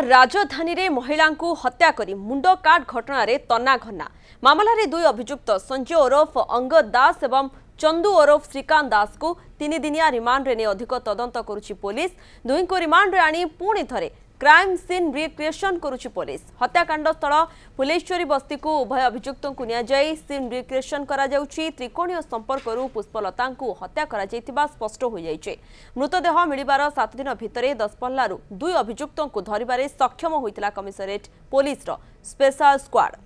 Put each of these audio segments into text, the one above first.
राजधानी रे महिला हत्या करी मुंडो काट घटना रे तन्ना घन्ना मामलें दुई अभुक्त संजय ओरफ अंग दास एवं चंदू ओरफ श्रीकांत दास को तीन दिनिया रिमांड रे ने अधिक तदंत करुच्ची पुलिस दुईं को रिमांड रे आनी पुणि थरे କ୍ରାଇମ୍ ସିନ୍ ରିକ୍ରିଏସନ୍ କରୁଛି ପୋଲିସ ହତ୍ୟାକାଣ୍ଡ ସ୍ଥଳ ଫୁଲେଶ୍ୱରୀ ବସ୍ତିକୁ ଉଭୟ ଅଭିଯୁକ୍ତଙ୍କୁ ନିଆଯାଇ ସିନ୍ ରିକ୍ରିଏସନ୍ କରାଯାଉଛି ତ୍ରିକୋଣୀୟ ସମ୍ପର୍କରୁ ପୁଷ୍ପଲତାଙ୍କୁ ହତ୍ୟା କରାଯାଇଥିବା ସ୍ପଷ୍ଟ ହୋଇଯାଇଛି ମୃତଦେହ ମିଳିବାର ସାତ ଦିନ ଭିତରେ ଦଶପଲ୍ଲାରୁ ଦୁଇ ଅଭିଯୁକ୍ତଙ୍କୁ ଧରିବାରେ ସକ୍ଷମ ହୋଇଥିଲା କମିଶନରେଟ୍ ପୋଲିସର ସ୍ପେଶାଲ ସ୍କ୍ୱାଡ୍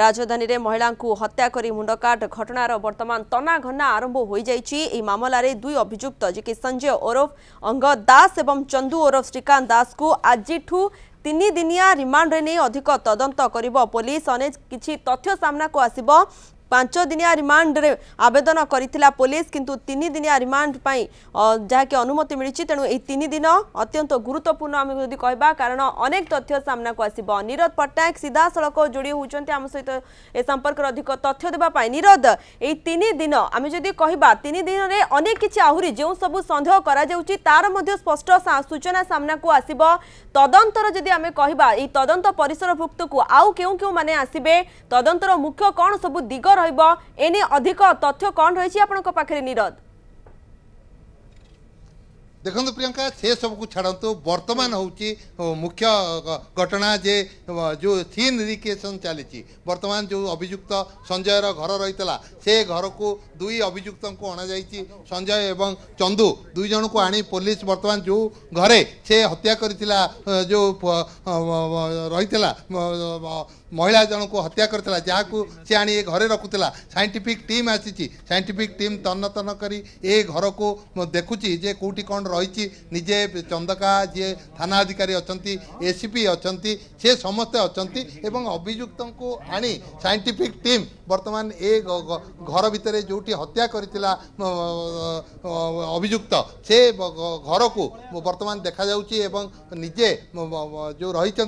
ରାଜଧାନୀରେ ମହିଳାଙ୍କୁ ହତ୍ୟା କରି ମୁଣ୍ଡକାଟ ଘଟଣାର ବର୍ତ୍ତମାନ ତନାଘନା ଆରମ୍ଭ ହୋଇଯାଇଛି ଏହି ମାମଲାରେ ଦୁଇ ଅଭିଯୁକ୍ତ ଯିଏକି ସଞ୍ଜୟ ଓରଫ ଅଙ୍ଗ ଦାସ ଏବଂ ଚନ୍ଦୁ ଓରଫ ଶ୍ରୀକାନ୍ତ ଦାସକୁ ଆଜିଠୁ ତିନିଦିନିଆ ରିମାଣ୍ଡରେ ନେଇ ଅଧିକ ତଦନ୍ତ କରିବ ପୋଲିସ ଅନେକ କିଛି ତଥ୍ୟ ସାମ୍ନାକୁ ଆସିବ পাঁচ দিনিয়া রিমান্ডে আবেদন করেছিল পুলিশ কিন্তু তিন দিনিয়া রিমান্ড যা কি অনুমতি মিছে তেমন এই তিন দিন অত্যন্ত গুরুত্বপূর্ণ আমি যদি কহবা কারণ অনেক তথ্য সামনাকু আসব নীরদ পট্টনাক সিধাসলখ যোড়ি হচ্ছেন আম সহ এ সম্পর্কের অধিক তথ্য দেওয়া নীরদ এই তিন দিন আমি যদি কহবা তিন দিনের অনেক কিছু আহরি যে সব সন্দেহ করা যাচ্ছে তার মধ্যে স্পষ্ট সূচনা সামনাকু আসব তদন্তর যদি আমি কহবা এই তদন্ত পরিসরভুক্তকু আউ কেউ কেউ মানে আসবে তদন্তর মুখ্য কোণ সব দিগ ରହିବ ଏନେ ଅଧିକ ତଥ୍ୟ କ'ଣ ରହିଛି ଆପଣଙ୍କ ପାଖରେ ନିରଦ ଦେଖନ୍ତୁ ପ୍ରିୟଙ୍କା ସେସବୁକୁ ଛାଡ଼ନ୍ତୁ ବର୍ତ୍ତମାନ ହେଉଛି ମୁଖ୍ୟ ଘଟଣା ଯେ ଯେଉଁ ସିନ୍ ରିକ୍ରିଏସନ୍ ଚାଲିଛି ବର୍ତ୍ତମାନ ଯେଉଁ ଅଭିଯୁକ୍ତ ସଞ୍ଜୟର ଘର ରହିଥିଲା ସେ ଘରକୁ ଦୁଇ ଅଭିଯୁକ୍ତଙ୍କୁ ଅଣାଯାଇଛି ସଞ୍ଜୟ ଏବଂ ଚନ୍ଦୁ ଦୁଇ ଜଣଙ୍କୁ ଆଣି ପୋଲିସ ବର୍ତ୍ତମାନ ଯେଉଁ ଘରେ ସେ ହତ୍ୟା କରିଥିଲା ଯେଉଁ ରହିଥିଲା ମହିଳା ଜଣକୁ ହତ୍ୟା କରିଥିଲା ଯାହାକୁ ସେ ଆଣି ଏ ଘରେ ରଖୁଥିଲା ସାଇଣ୍ଟିଫିକ୍ ଟିମ୍ ଆସିଛି ସାଇଣ୍ଟିଫିକ୍ ଟିମ୍ ତନ୍ନ ତନ୍ନ କରି ଏ ଘରକୁ ଦେଖୁଛି ଯେ କେଉଁଠି କ'ଣ রয়েছে নিজে চন্দকা যে থানা অধিকারী অনেক এসিপি অনেক সে সমস্তে অনেক এবং অভিযুক্ত আনি সাইন্টিফিক টিম বর্তমান এ ঘর ভিতরে যেটি হত্যা করেছিল অভিযুক্ত সে ঘরকু বর্তমান দেখা যাচ্ছে এবং নিজে যে রয়েছেন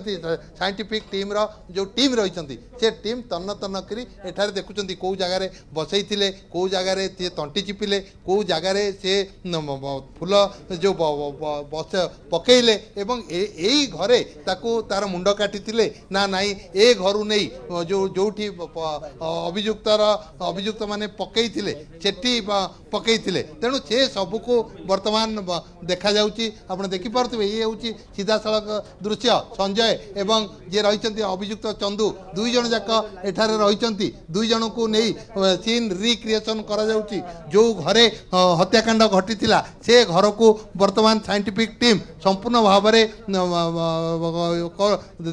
সাইন্টিফিক টিম্র যে টিম রয়েছেন সে টিম তন্ন তন্ন করে এখানে দেখুম কেউ জায়গায় বসাইলে কেউ জায়গায় সে তন্টি চিপিলে কেউ জায়গায় সে ফুল जो बस पकड़े घरे तार मुंड का ना ना ये घर नहीं जो जो अभिजुक्त अभिजुक्त मान पकड़े से पकड़े तेणु से सब कु बर्तमान देखा जापे ये हूँ सीधा साल दृश्य संजय एवं जे रही अभिजुक्त चंदू दुईज जाक ये रही दुईज को नहीं सीन रिक्रिएसन कर जो घरे हत्याकांड घटी से घर को ବର୍ତ୍ତମାନ ସାଇଣ୍ଟିଫିକ୍ ଟିମ୍ ସମ୍ପୂର୍ଣ୍ଣ ଭାବରେ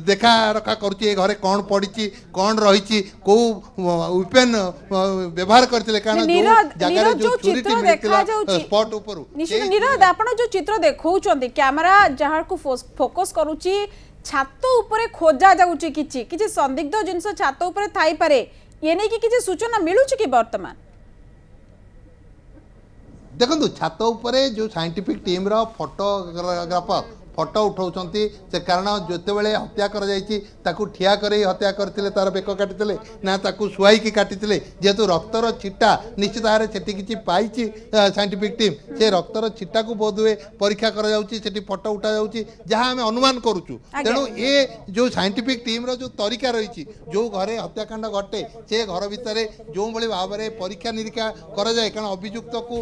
ଦେଖା ରଖା କରୁଛି ଏ ଘରେ କ'ଣ ପଡ଼ିଛି କ'ଣ ରହିଛି କେଉଁ ୱେପେନ୍ ବ୍ୟବହାର କରିଥିଲେ କାରଣ ଜାଗାରେ ଯୋଉ ଛୁରୀଟି ମିଳିଥିଲା ସ୍ପଟ୍ ଉପରୁ ନିରଜ ଆପଣ ଯୋଉ ଚିତ୍ର ଦେଖାଉଛନ୍ତି କ୍ୟାମେରା ଯାହାକୁ ଫୋକସ୍ କରୁଛି ଛାତ ଉପରେ ଖୋଜା ଯାଉଛି କିଛି କିଛି ସନ୍ଦିଗ୍ଧ ଜିନିଷ ଛାତ ଉପରେ ଥାଇପାରେ ଏ ନେଇକି କିଛି ସୂଚନା ମିଳୁଛି କି ବର୍ତ୍ତମାନ ଦେଖନ୍ତୁ ଛାତ ଉପରେ ଯେଉଁ ସାଇଣ୍ଟିଫିକ୍ ଟିମ୍ର ଫଟୋଗ୍ରାଫର ଫଟୋ ଉଠାଉଛନ୍ତି ସେ କାରଣ ଯେତେବେଳେ ହତ୍ୟା କରାଯାଇଛି ତାକୁ ଠିଆ କରାଇ ହତ୍ୟା କରିଥିଲେ ତା'ର ବେକ କାଟିଥିଲେ ନା ତାକୁ ଶୁଆଇକି କାଟିଥିଲେ ଯେହେତୁ ରକ୍ତର ଛିଟା ନିଶ୍ଚିତ ଭାବରେ ସେଠି କିଛି ପାଇଛି ସାଇଣ୍ଟିଫିକ୍ ଟିମ୍ ସେ ରକ୍ତର ଛିଟାକୁ ବୋଧ ହୁଏ ପରୀକ୍ଷା କରାଯାଉଛି ସେଠି ଫଟୋ ଉଠାଯାଉଛି ଯାହା ଆମେ ଅନୁମାନ କରୁଛୁ ତେଣୁ ଏ ଯେଉଁ ସାଇଣ୍ଟିଫିକ୍ ଟିମ୍ର ଯେଉଁ ତରିକା ରହିଛି ଯେଉଁ ଘରେ ହତ୍ୟାକାଣ୍ଡ ଘଟେ ସେ ଘର ଭିତରେ ଯେଉଁଭଳି ଭାବରେ ପରୀକ୍ଷା ନିରୀକ୍ଷା କରାଯାଏ କାରଣ ଅଭିଯୁକ୍ତକୁ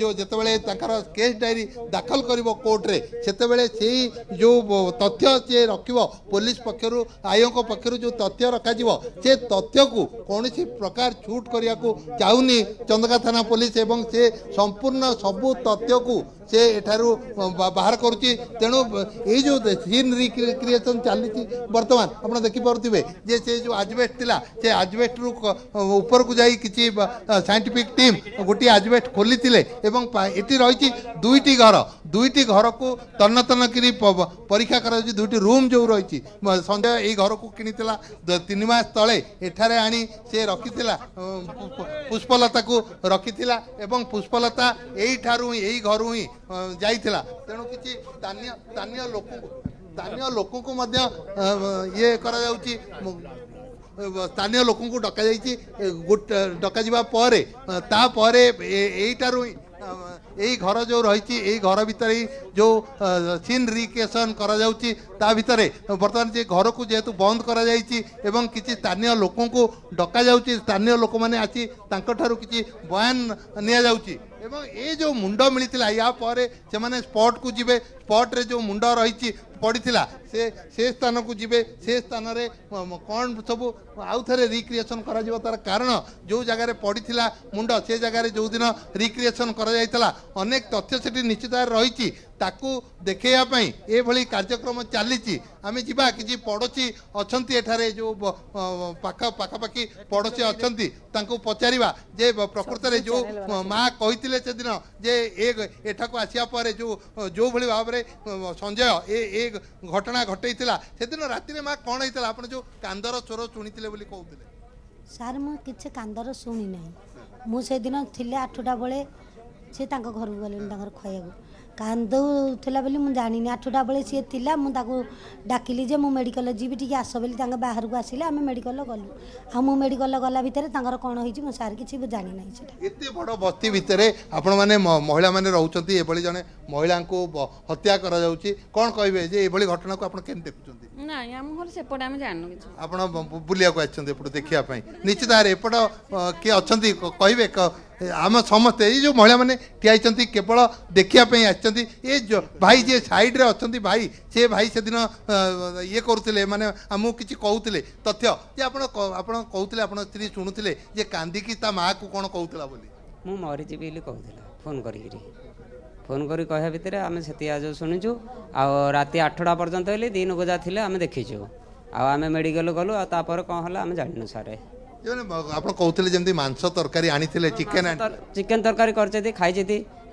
ଯେଉଁ ଯେତେବେଳେ ତାଙ୍କର କେସ୍ ଡାଏରୀ ଦାଖଲ କରିବ କୋର୍ଟରେ ସେତେ ଯେତେବେଳେ ସେଇ ଯେଉଁ ତଥ୍ୟ ସିଏ ରଖିବ ପୋଲିସ ପକ୍ଷରୁ ଆୟୋଗଙ୍କ ପକ୍ଷରୁ ଯେଉଁ ତଥ୍ୟ ରଖାଯିବ ସେ ତଥ୍ୟକୁ କୌଣସି ପ୍ରକାର ଛୁଟ୍ କରିବାକୁ ଚାହୁଁନି ଚନ୍ଦକା ଥାନା ପୋଲିସ ଏବଂ ସେ ସମ୍ପୂର୍ଣ୍ଣ ସବୁ ତଥ୍ୟକୁ ସେ ଏଠାରୁ ବାହାର କରୁଛି ତେଣୁ ଏଇ ଯେଉଁ ସିନ୍ ରିକ୍ରିଏସନ୍ ଚାଲିଛି ବର୍ତ୍ତମାନ ଆପଣ ଦେଖିପାରୁଥିବେ ଯେ ସେ ଯେଉଁ ଆଜବେଷ୍ଟ ଥିଲା ସେ ଆଜବେଷ୍ଟରୁ ଉପରକୁ ଯାଇ କିଛି ସାଇଣ୍ଟିଫିକ୍ ଟିମ୍ ଗୋଟିଏ ଆଜବେଷ୍ଟ ଖୋଲିଥିଲେ ଏବଂ ଏଠି ରହିଛି ଦୁଇଟି ଘର ଦୁଇଟି ଘରକୁ ତନ୍ନ ତନ୍ନ କରି ପରୀକ୍ଷା କରାଯାଉଛି ଦୁଇଟି ରୁମ୍ ଯେଉଁ ରହିଛି ସଞ୍ଜୟ ଏଇ ଘରକୁ କିଣିଥିଲା ତିନି ମାସ ତଳେ ଏଠାରେ ଆଣି ସେ ରଖିଥିଲା ପୁଷ୍ପଲତାକୁ ରଖିଥିଲା ଏବଂ ପୁଷ୍ପଲତା ଏଇଠାରୁ ହିଁ ଏଇ ଘରୁ ହିଁ ଯାଇଥିଲା ତେଣୁ କିଛି ସ୍ଥାନୀୟ ସ୍ଥାନୀୟ ଲୋକଙ୍କୁ ସ୍ଥାନୀୟ ଲୋକଙ୍କୁ ମଧ୍ୟ ଇଏ କରାଯାଉଛି ସ୍ଥାନୀୟ ଲୋକଙ୍କୁ ଡକାଯାଇଛି ଡକାଯିବା ପରେ ତାପରେ ଏଇଟାରୁ ଏଇ ଘର ଯେଉଁ ରହିଛି ଏଇ ଘର ଭିତରେ ଯେଉଁ ସିନ୍ ରିକ୍ରିଏସନ୍ କରାଯାଉଛି ତା ଭିତରେ ବର୍ତ୍ତମାନ ଯେ ଘରକୁ ଯେହେତୁ ବନ୍ଦ କରାଯାଇଛି ଏବଂ କିଛି ସ୍ଥାନୀୟ ଲୋକଙ୍କୁ ଡକାଯାଉଛି ସ୍ଥାନୀୟ ଲୋକମାନେ ଆସି ତାଙ୍କଠାରୁ କିଛି ବୟାନ ନିଆଯାଉଛି এবং এ যে মুন্ড মিলিলা ইয়া পরে সে স্পটকু যাবে স্পট্রে যে মুন্ড রয়েছে পড়িলা সে সে স্থানকু যাবে সে স্থানের কণ সবু আউথরে রিক্রিয়েসন করা যাব তার কারণ যে জায়গায় পড়িলা মুন্ড সে জায়গায় যেদিন রিক্রিয়েসন করা যাই অনেক তথ্য সেটি নিশ্চিত রয়েছে ତାକୁ ଦେଖେଇବା ପାଇଁ ଏଭଳି କାର୍ଯ୍ୟକ୍ରମ ଚାଲିଛି ଆମେ ଯିବା କିଛି ପଡ଼ୋଶୀ ଅଛନ୍ତି ଏଠାରେ ଯେଉଁ ପାଖ ପାଖାପାଖି ପଡ଼ୋଶୀ ଅଛନ୍ତି ତାଙ୍କୁ ପଚାରିବା ଯେ ପ୍ରକୃତରେ ଯେଉଁ ମା କହିଥିଲେ ସେଦିନ ଯେ ଏ ଏଠାକୁ ଆସିବା ପରେ ଯେଉଁ ଯେଉଁଭଳି ଭାବରେ ସଞ୍ଜୟ ଏ ଏ ଘଟଣା ଘଟେଇଥିଲା ସେଦିନ ରାତିରେ ମା କ'ଣ ହେଇଥିଲା ଆପଣ ଯେଉଁ କାନ୍ଦର ସ୍ୱର ଶୁଣିଥିଲେ ବୋଲି କହୁଥିଲେ ସାର୍ ମୁଁ କିଛି କାନ୍ଦର ଶୁଣି ନାହିଁ ମୁଁ ସେଦିନ ଥିଲେ ଆଠଟା ବେଳେ ସେ ତାଙ୍କ ଘରକୁ ଗଲେଣି ତାଙ୍କର ଖାଇବାକୁ କାନ୍ଦୁଥିଲା ବୋଲି ମୁଁ ଜାଣିନି ଆଠଟା ବେଳେ ସିଏ ଥିଲା ମୁଁ ତାକୁ ଡାକିଲି ଯେ ମୁଁ ମେଡ଼ିକାଲ ଯିବି ଟିକେ ଆସ ବୋଲି ତାଙ୍କ ବାହାରକୁ ଆସିଲେ ଆମେ ମେଡ଼ିକାଲ ଗଲୁ ଆଉ ମୁଁ ମେଡ଼ିକାଲ ଗଲା ଭିତରେ ତାଙ୍କର କ'ଣ ହେଇଛି ମୁଁ ସାର୍ କିଛି ମୁଁ ଜାଣିନାହିଁ ସେଟା ଏତେ ବଡ଼ ବସ୍ତି ଭିତରେ ଆପଣମାନେ ମହିଳାମାନେ ରହୁଛନ୍ତି ଏଭଳି ଜଣେ ମହିଳାଙ୍କୁ ହତ୍ୟା କରାଯାଉଛି କ'ଣ କହିବେ ଯେ ଏଭଳି ଘଟଣାକୁ ଆପଣ କେମିତି ଦେଖୁଛନ୍ତି ଆପଣ ବୁଲିବାକୁ ଆସିଛନ୍ତି ଏପଟେ ଦେଖିବା ପାଇଁ ନିଶ୍ଚିତ ଏପଟ କିଏ ଅଛନ୍ତି କହିବେ ଆମ ସମସ୍ତେ ଏଇ ଯେଉଁ ମହିଳାମାନେ ଠିଆ ହେଇଛନ୍ତି କେବଳ ଦେଖିବା ପାଇଁ ଆସିଛନ୍ତି ଏ ଭାଇ ଯିଏ ସାଇଡ଼୍ରେ ଅଛନ୍ତି ଭାଇ ସେ ଭାଇ ସେଦିନ ଇଏ କରୁଥିଲେ ମାନେ ମୁଁ କିଛି କହୁଥିଲେ ତଥ୍ୟ ଯେ ଆପଣ ଆପଣ କହୁଥିଲେ ଆପଣ ସ୍ତ୍ରୀ ଶୁଣୁଥିଲେ ଯେ କାନ୍ଦିକି ତା ମାଆକୁ କ'ଣ କହୁଥିଲା ବୋଲି ମୁଁ ମରିଯିବି ବୋଲି କହୁଥିଲି ଫୋନ୍ କରିକିରି ଫୋନ୍ କରି କହିବା ଭିତରେ ଆମେ ସେତିକି ଆଜି ଶୁଣିଛୁ ଆଉ ରାତି ଆଠଟା ପର୍ଯ୍ୟନ୍ତ ହେଲେ ଦିନ ଗୋଜା ଥିଲେ ଆମେ ଦେଖିଛୁ ଆଉ ଆମେ ମେଡ଼ିକାଲ୍ ଗଲୁ ଆଉ ତାପରେ କ'ଣ ହେଲା ଆମେ ଜାଣିନୁ ସାରେ ଆପଣ କହୁଥିଲେ ଯେମିତି ମାଂସ ତରକାରୀ ଆଣିଥିଲେ ଚିକେନ ଚିକେନ ତରକାରୀ କରିଛନ୍ତି ଖାଇଛନ୍ତି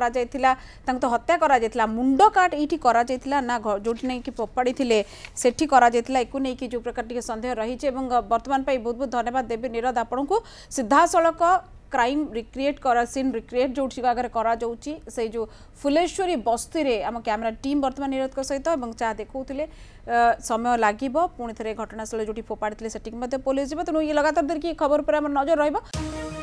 हत्या हत्या कर मुंड काट ये कर जो कि फोपाड़ी से नहीं कि जो प्रकार टे सन्देह रही बर्तमान पर बहुत बहुत धन्यवाद देवी नीरद आप सीधा सड़क क्राइम रिक्रिएट कर सीन रिक्रिएट जो आगे करा से जो फुलेश्वरी बस्ती रे आम कैमरा टीम बर्तमान नीरद सहित तो, जहाँ देखते समय लगे पुणी थे घटनास्थल जो फोपाड़ी से पुलिस जी तेनाली लगातार देखिए खबर पर नजर रहा